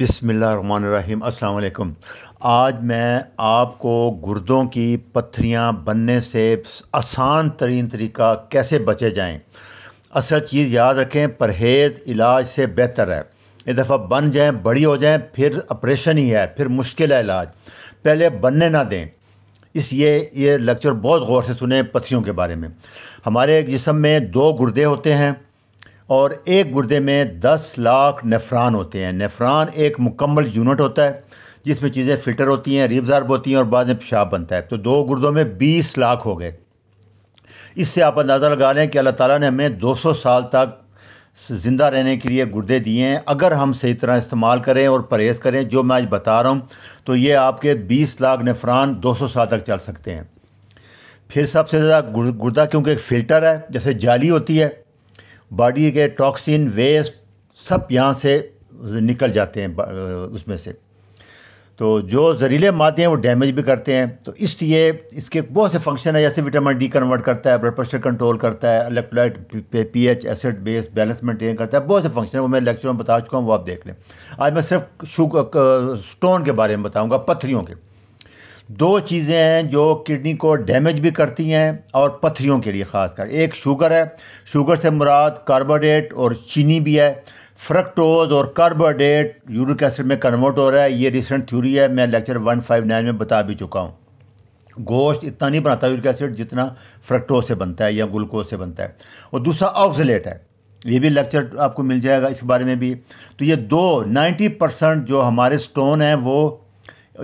बिसमीम् अल्लाम आज मैं आपको गुर्दों की पत्थरियाँ बनने से आसान तरीन तरीका कैसे बचे जाएं असल चीज़ याद रखें परहेज़ इलाज से बेहतर है एक दफ़ा बन जाएं बड़ी हो जाएं फिर ऑपरेशन ही है फिर मुश्किल है इलाज पहले बनने ना दें इसलिए ये लेक्चर बहुत गौर से सुने पथरियों के बारे में हमारे जिसम में दो गुर्दे होते हैं और एक गुर्दे में दस लाख नफरान होते हैं नफरान एक मुकम्मल यूनिट होता है जिसमें चीज़ें फिल्टर होती हैं रिबजार्ब होती हैं और बाद में पेशाब बनता है तो दो गुर्दों में बीस लाख हो गए इससे आप अंदाज़ा लगा लें कि अल्लाह ताला ने हमें 200 साल तक ज़िंदा रहने के लिए गुर्दे दिए हैं अगर हम सही तरह इस्तेमाल करें और परहेज़ करें जो मैं आज बता रहा हूँ तो ये आपके बीस लाख नफरान सौ साल तक चल सकते हैं फिर सबसे ज़्यादा गुर्दा क्योंकि एक फ़िल्टर है जैसे जाली होती है बॉडी के टॉक्सिन वेस्ट सब यहाँ से निकल जाते हैं उसमें से तो जो जहरीले मादे हैं वो डैमेज भी करते हैं तो इसलिए इसके बहुत से फंक्शन है जैसे विटामिन डी कन्वर्ट करता है ब्लड प्रेशर कंट्रोल करता है electrolyte P H acid base balance maintain करता है बहुत से फंक्शन है वो मैं लेक्चर में बता चुका हूँ वो आप देख लें आज मैं सिर्फ शुगर स्टोन के बारे में बताऊँगा पथरीों के दो चीज़ें हैं जो किडनी को डैमेज भी करती हैं और पथरीों के लिए ख़ासकर एक शुगर है शुगर से मुराद कार्बोडेट और चीनी भी है फ्रक्टोज और कार्बोडेट यूरिक एसिड में कन्वर्ट हो रहा है ये रिसेंट थ्योरी है मैं लेक्चर 159 में बता भी चुका हूँ गोश्त इतना नहीं बनाता यूरिक एसिड जितना फ्रक्टोज से बनता है या ग्लूकोज से बनता है और दूसरा ऑक्सलेट है ये भी लेक्चर आपको मिल जाएगा इसके बारे में भी तो ये दो 90 परसेंट जो हमारे स्टोन हैं वो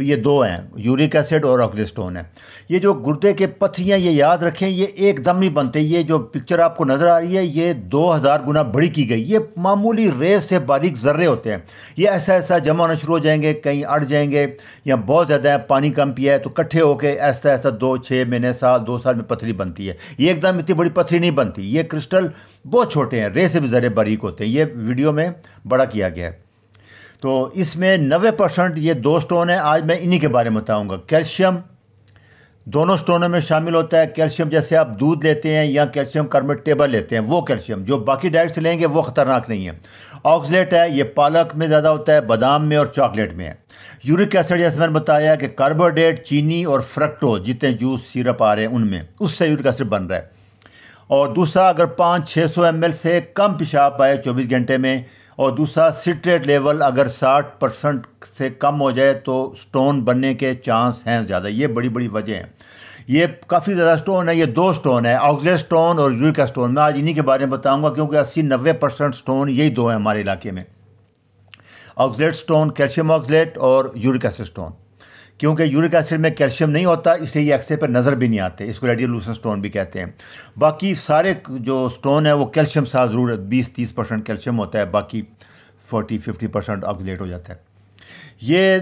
ये दो हैं यूरिक एसिड और ऑक्लिस्टोन है ये जो गुर्दे के पथरियाँ ये याद रखें ये एकदम ही बनते ये जो पिक्चर आपको नज़र आ रही है ये दो हज़ार गुना बड़ी की गई ये मामूली रेस से बारीक ज़र्रे होते हैं ये ऐसा ऐसा जमा होना शुरू हो जाएंगे कहीं अड़ जाएंगे या बहुत ज़्यादा है पानी कम पिया है तो इकट्ठे होकर ऐसा ऐसा दो छः महीने साल दो साल में पथरी बनती है ये एकदम इतनी बड़ी पथरी नहीं बनती ये क्रिस्टल बहुत छोटे हैं रेस से भी ज़र्रे बारीक होते हैं ये वीडियो में बड़ा किया गया है तो इसमें नबे परसेंट ये दो स्टोन है आज मैं इन्हीं के बारे में बताऊँगा कैल्शियम दोनों स्टोनों में शामिल होता है कैल्शियम जैसे आप दूध लेते हैं या कैल्शियम कार्बोनेट टेबल लेते हैं वो कैल्शियम जो बाकी डाइट से लेंगे वो ख़तरनाक नहीं है ऑक्सलेट है ये पालक में ज़्यादा होता है बादाम में और चॉकलेट में है यूरिक एसिड जैसे मैंने बताया कि कार्बोहाइड्रेट चीनी और फ्रक्टोज जितने जूस सिरप आ रहे हैं उनमें उससे यूरिक एसिड बन रहा है और दूसरा अगर पाँच छः सौ एम से कम पेशाब आए चौबीस घंटे में और दूसरा सिट्रेट लेवल अगर 60 परसेंट से कम हो जाए तो स्टोन बनने के चांस हैं ज़्यादा ये बड़ी बड़ी वजह हैं ये काफ़ी ज़्यादा स्टोन है ये दो स्टोन है ऑक्सले स्टोन और यूरिका स्टोन मैं आज इन्हीं के बारे में बताऊंगा क्योंकि 80-90 परसेंट स्टोन यही दो हैं हमारे इलाके में ऑक्सलेट स्टोन कैल्शियम ऑक्सलेट और यूरिक एसिड स्टोन क्योंकि यूरिक एसिड में कैल्शियम नहीं होता इसे ये अक्सर पर नज़र भी नहीं आते इसको रेडियोलूसन स्टोन भी कहते हैं बाकी सारे जो स्टोन है वो कैल्शियम साथ ज़रूर बीस तीस परसेंट कैल्शियम होता है बाकी फोर्टी फिफ्टी परसेंट ऑक्सीडेट हो जाता है ये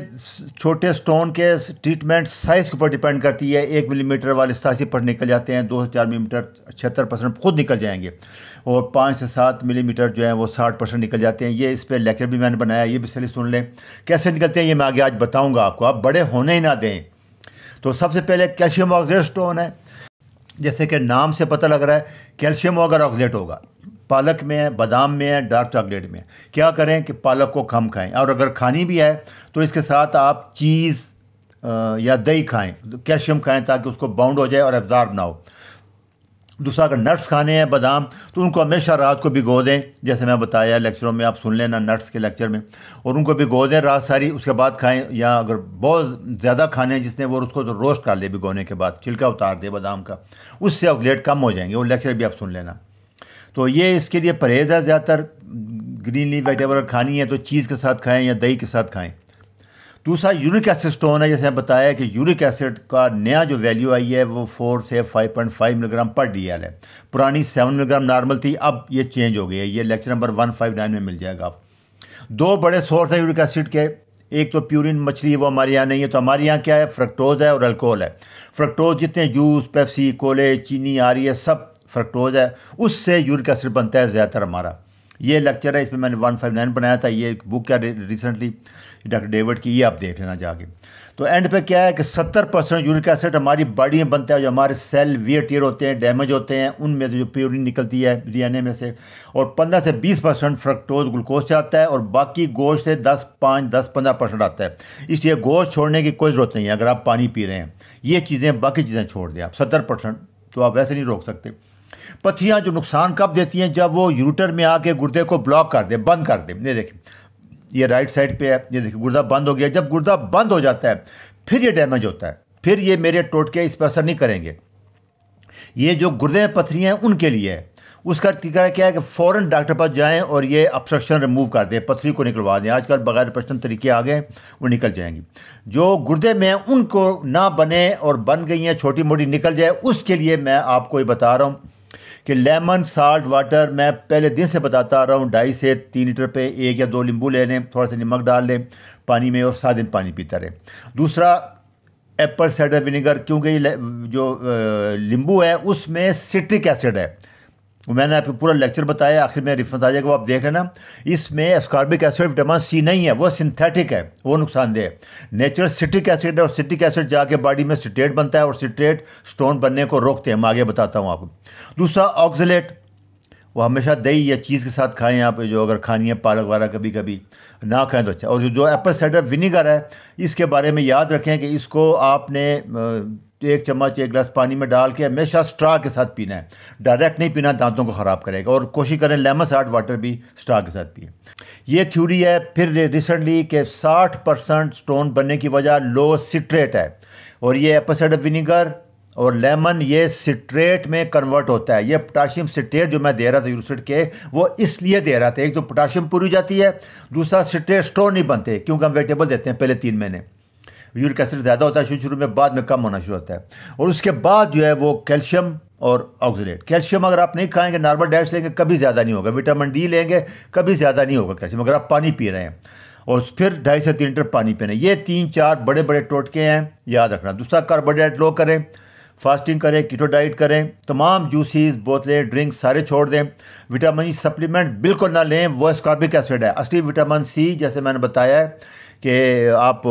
छोटे स्टोन के ट्रीटमेंट साइज़ के ऊपर डिपेंड करती है एक मिलीमीटर वाले सतासी पर निकल जाते हैं दो से चार मिलीमीटर छिहत्तर परसेंट खुद निकल जाएंगे और पाँच से सात मिलीमीटर जो है वो साठ परसेंट निकल जाते हैं ये इस पर लेक्चर भी मैंने बनाया ये भी सही सुन लें कैसे निकलते हैं ये मैं आगे आज बताऊँगा आपको आप बड़े होने ही ना दें तो सबसे पहले कैल्शियम ऑक्सीट स्टोन है जैसे कि नाम से पता लग रहा है कैल्शियम अगर ऑक्सीट होगा पालक में है बादाम में है डार्क चॉकलेट में है क्या करें कि पालक को कम खाएं और अगर खानी भी है तो इसके साथ आप चीज़ या दही खाएं कैल्शियम खाएं ताकि उसको बाउंड हो जाए और एब्जार्ब ना हो दूसरा अगर नट्स खाने हैं बादाम तो उनको हमेशा रात को भिगो दें जैसे मैं बताया लेक्चरों में आप सुन लेना नट्स के लेक्चर में और उनको भिगो दें रात सारी उसके बाद खाएं या अगर बहुत ज़्यादा खाने हैं जिसने वो उसको तो रोस्ट कर ले भिगोने के बाद छिलका उतार दे बादाम का उससे अब लेट कम हो जाएंगे वो लेक्चर भी आप सुन लेना तो ये इसके लिए परहेज़ है ज़्यादातर ग्रीन लीव वेजिटेबल खानी है तो चीज़ के साथ खाएँ या दही के साथ खाएँ दूसरा यूरिक एसिड स्टोन है जैसे बताया कि यूरिक एसिड का नया जो वैल्यू आई है वो फोर से five point five milligram per D L है पुरानी सेवन मिलीग्राम नॉर्मल थी अब ये चेंज हो गई है ये lecture number one five nine में मिल जाएगा आप दो बड़े सोर्स हैं यूरिक एसिड के एक तो प्यूरिन मछली वो हमारे यहाँ नहीं है तो हमारे यहाँ क्या है फ्रक्टोज है और अल्कोहल है फ्रक्टोज जितने जूस पेप्सी कोले चीनी आ रही है सब फ्रक्टोज तो है उससे यूरिक एसिड बनता है ज़्यादातर हमारा ये लेक्चर है इसमें मैंने वन फाइव नाइन बनाया था ये एक बुक क्या रिसेंटली डॉक्टर डेविड की ये आप देख लेना जाके तो एंड पे क्या है कि सत्तर परसेंट यूरिक एसिड हमारी बॉडी में बनता है जो हमारे सेल वियर टीयर होते हैं डैमेज होते हैं उनमें से जो प्योरिन निकलती है डीएनए में से और पंद्रह से बीस परसेंट फ्रक्टोज ग्लूकोज से आता है और बाकी गोश्त से दस पाँच दस पंद्रह परसेंट आता है इसलिए गोश्त छोड़ने की कोई ज़रूरत नहीं है अगर आप पानी पी रहे हैं ये चीज़ें बाकी चीज़ें छोड़ दें आप सत्तर परसेंट तो आप वैसे नहीं रोक सकते पत्थियाँ जो नुकसान कब देती हैं जब वो यूटर में आके गुर्दे को ब्लॉक कर दे बंद कर दे ये देखिए ये राइट साइड पे है ये देखिए गुर्दा बंद हो गया जब गुर्दा बंद हो जाता है फिर ये डैमेज होता है फिर ये मेरे टोटके इस पर असर नहीं करेंगे ये जो गुर्दे में पथरियाँ हैं उनके लिए है उसका तरीका क्या है कि फ़ौरन डॉक्टर पास जाएं और ये ऑब्सट्रक्शन रिमूव कर दें पथरी को निकलवा दें आजकल बगैर प्रश्न तरीके आ गए वो निकल जाएंगी जो गुर्दे में उनको ना बने और बन गई हैं छोटी मोटी निकल जाए उसके लिए मैं आपको ये बता रहा हूँ कि लेमन साल्ट वाटर मैं पहले दिन से बताता आ रहा हूँ ढाई से तीन लीटर पे एक या दो नींबू ले लें थोड़ा सा नमक डाल लें पानी में और सात दिन पानी पीता रहे दूसरा एप्पल साइडर विनेगर क्योंकि जो नींबू है उसमें सिट्रिक एसिड है मैंने आपको पूरा लेक्चर बताया आखिर में रिफरेंस आ जाएगा वो आप देख लेना इसमें स्कॉर्बिक एसिड विटामिन सी नहीं है वो सिंथेटिक है वो नुकसानदेह है नेचुरल सिट्रिक एसिड और सिट्रिक एसिड जाके बॉडी में सिट्रेट बनता है और सिट्रेट स्टोन बनने को रोकते हैं मैं आगे बताता हूँ आपको दूसरा ऑक्जलेट वो हमेशा दही या चीज़ के साथ खाएँ आप जो अगर खानी है पालक वगैरह कभी कभी ना खाएं तो अच्छा और जो जो एप्पल साइडर विनीगर है इसके बारे में याद रखें कि इसको आपने एक चम्मच एक गिलास पानी में डाल के हमेशा स्ट्रा के साथ पीना है डायरेक्ट नहीं पीना दांतों को ख़राब करेगा और कोशिश करें लेमन साल्ट वाटर भी स्ट्रा के साथ पिए ये थ्योरी है फिर रिसेंटली के 60 परसेंट स्टोन बनने की वजह लो सिट्रेट है और ये एपोसाइड विनीगर और लेमन ये सिट्रेट में कन्वर्ट होता है ये पोटाशियम सिट्रेट जो मैं दे रहा था यूनिवर्सिट के वो इसलिए दे रहा था एक तो पोटाशियम पूरी जाती है दूसरा सिट्रेट स्टोन नहीं बनते क्योंकि हम वेजिटेबल देते हैं पहले तीन महीने यूरिक एसिड ज़्यादा होता है शुरू शुरू में बाद में कम होना शुरू होता है और उसके बाद जो है वो कैल्शियम और ऑक्सीडेट कैल्शियम अगर आप नहीं खाएंगे नॉर्मल डाइट्स लेंगे कभी ज़्यादा नहीं होगा विटामिन डी लेंगे कभी ज़्यादा नहीं होगा कैल्शियम अगर आप पानी पी रहे हैं और फिर ढाई से तीन लीटर पानी पीने ये तीन चार बड़े बड़े टोटके हैं याद रखना दूसरा कार्बोहाइड्रेट लो करें फास्टिंग करें कीटो डाइट करें तमाम जूसेस बोतलें ड्रिंक सारे छोड़ दें विटामिन सप्लीमेंट बिल्कुल ना लें वो स्कॉर्बिक एसिड है असली विटामिन सी जैसे मैंने बताया है कि आप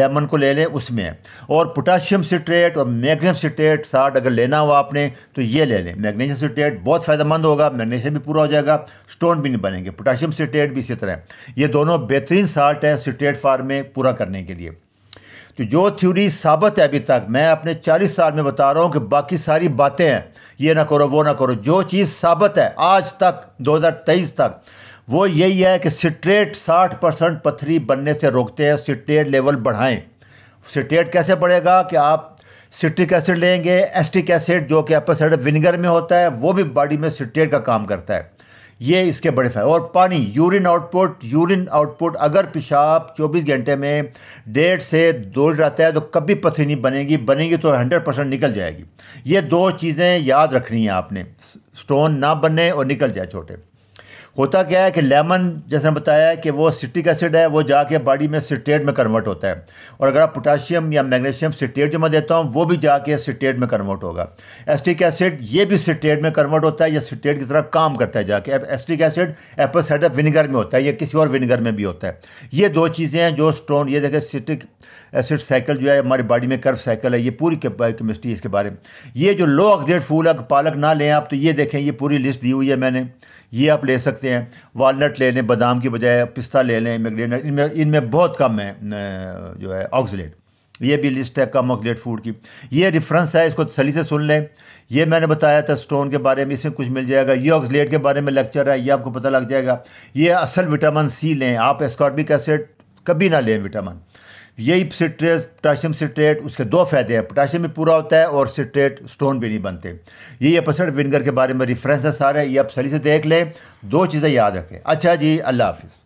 लेमन को ले लें उसमें और पोटाशियम सिट्रेट और मैग्नीशियम सिट्रेट साठ अगर लेना हो आपने तो ये ले लें मैग्नीशियम सिट्रेट बहुत फ़ायदेमंद होगा मैग्नीशियम भी पूरा हो जाएगा स्टोन भी नहीं बनेंगे पोटाशियम सिट्रेट भी इसी तरह ये दोनों बेहतरीन साल्ट हैं सिट्रेट फार्म में पूरा करने के लिए तो जो थ्योरी साबित है अभी तक मैं अपने चालीस साल में बता रहा हूँ कि बाकी सारी बातें हैं ये ना करो वो ना करो जो चीज़ साबित है आज तक दो तक वो यही है कि सिट्रेट 60 परसेंट पथरी बनने से रोकते हैं सिट्रेट लेवल बढ़ाएं सिट्रेट कैसे बढ़ेगा कि आप सिट्रिक एसिड लेंगे एस्टिक एसिड जो कि आपका साइडर विनेगर में होता है वो भी बॉडी में सिट्रेट का काम करता है ये इसके बड़े फायदे और पानी यूरिन आउटपुट यूरिन आउटपुट अगर पेशाब 24 घंटे में डेढ़ से दो रहता है तो कभी पथरी नहीं बनेगी बनेगी तो 100 परसेंट निकल जाएगी ये दो चीज़ें याद रखनी है आपने स्टोन ना बने और निकल जाए छोटे होता क्या है कि लेमन जैसे बताया है कि वो सिट्रिक एसिड है वो जाके बॉडी में सिट्रेट में कन्वर्ट होता है और अगर आप पोटाशियम या मैग्नीशियम सिट्रेट जो मैं देता हूँ वो भी जाके सिट्रेट में कन्वर्ट होगा एस्टिक एसिड ये भी सिट्रेट में कन्वर्ट होता है या सिट्रेट की तरफ काम करता है जाके acetic acid apple cider vinegar में होता है या किसी और विनेगर में भी होता है ये दो चीज़ें हैं जो स्टोन ये देखें सिट्रिक एसिड साइकिल जो है हमारी बॉडी में कर्व साइकिल है ये पूरी केमिस्ट्री इसके बारे में ये जो लो ऑक्सीडेट फूल है पालक ना लें आप तो ये देखें ये पूरी लिस्ट दी हुई है मैंने ये आप ले सकते हैं वालनट ले लें बादाम की बजाय पिस्ता ले लें मैगडेनट इनमें इनमें बहुत कम है जो है ऑक्सीडेट ये भी लिस्ट है कम ऑक्सीडेट फूड की ये रिफरेंस है इसको तसली से सुन लें ये मैंने बताया था स्टोन के बारे में इसमें कुछ मिल जाएगा ये ऑक्सलेट के बारे में लेक्चर है ये आपको पता लग जाएगा ये असल विटामिन सी लें आप एस्कॉर्बिक एसिड कभी ना लें विटामिन यही सिट्रेट पोटाशियम सिट्रेट उसके दो फ़ायदे हैं पोटाशियम भी पूरा होता है और सिट्रेट स्टोन भी नहीं बनते यही अपसड विनगर के बारे में रिफ्रेंस है सारे ये आप सही से देख लें दो चीज़ें याद रखें अच्छा जी अल्लाह हाफिज़